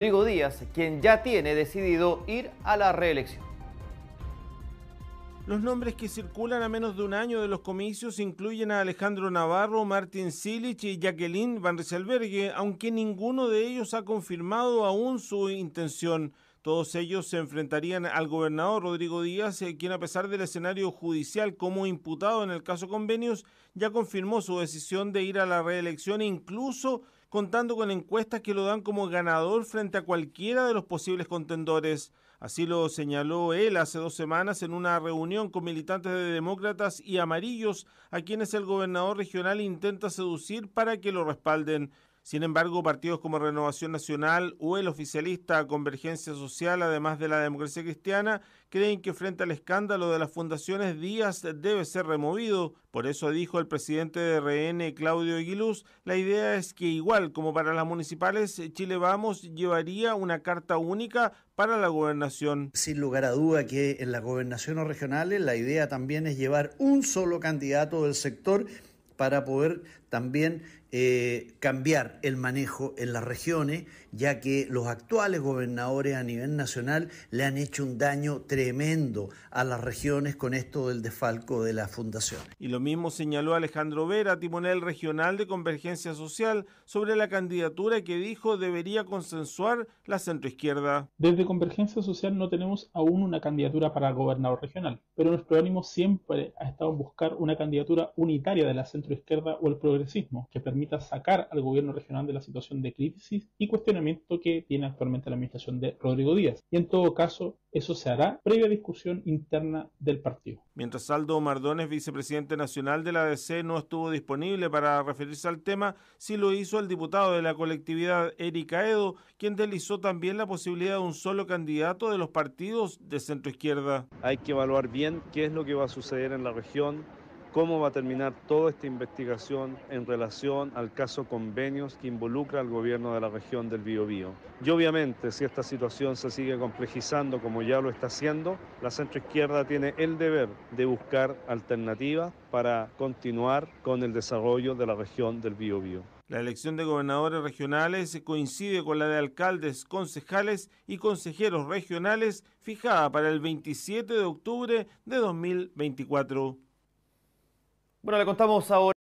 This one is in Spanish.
Rodrigo Díaz, quien ya tiene decidido ir a la reelección. Los nombres que circulan a menos de un año de los comicios incluyen a Alejandro Navarro, Martín Silich y Jacqueline Van Rieselbergue, aunque ninguno de ellos ha confirmado aún su intención. Todos ellos se enfrentarían al gobernador Rodrigo Díaz, eh, quien a pesar del escenario judicial como imputado en el caso convenios, ya confirmó su decisión de ir a la reelección e incluso contando con encuestas que lo dan como ganador frente a cualquiera de los posibles contendores. Así lo señaló él hace dos semanas en una reunión con militantes de demócratas y amarillos, a quienes el gobernador regional intenta seducir para que lo respalden. Sin embargo, partidos como Renovación Nacional o el oficialista Convergencia Social, además de la democracia cristiana, creen que frente al escándalo de las fundaciones Díaz debe ser removido. Por eso dijo el presidente de RN, Claudio Aguiluz, la idea es que igual como para las municipales, Chile Vamos llevaría una carta única para la gobernación. Sin lugar a duda que en las gobernaciones regionales la idea también es llevar un solo candidato del sector para poder también eh, cambiar el manejo en las regiones, ya que los actuales gobernadores a nivel nacional le han hecho un daño tremendo a las regiones con esto del desfalco de la fundación. Y lo mismo señaló Alejandro Vera, timonel regional de Convergencia Social, sobre la candidatura que dijo debería consensuar la centroizquierda. Desde Convergencia Social no tenemos aún una candidatura para gobernador regional, pero nuestro ánimo siempre ha estado en buscar una candidatura unitaria de la centroizquierda izquierda o el progresismo, que permita sacar al gobierno regional de la situación de crisis y cuestionamiento que tiene actualmente la administración de Rodrigo Díaz. Y en todo caso, eso se hará previa discusión interna del partido. Mientras Aldo Mardones, vicepresidente nacional de la ADC, no estuvo disponible para referirse al tema, sí lo hizo el diputado de la colectividad Erika Edo, quien deslizó también la posibilidad de un solo candidato de los partidos de centroizquierda. Hay que evaluar bien qué es lo que va a suceder en la región cómo va a terminar toda esta investigación en relación al caso convenios que involucra al gobierno de la región del Biobío. Y obviamente, si esta situación se sigue complejizando como ya lo está haciendo, la centroizquierda tiene el deber de buscar alternativas para continuar con el desarrollo de la región del Biobío. La elección de gobernadores regionales coincide con la de alcaldes, concejales y consejeros regionales fijada para el 27 de octubre de 2024. Bueno, le contamos ahora.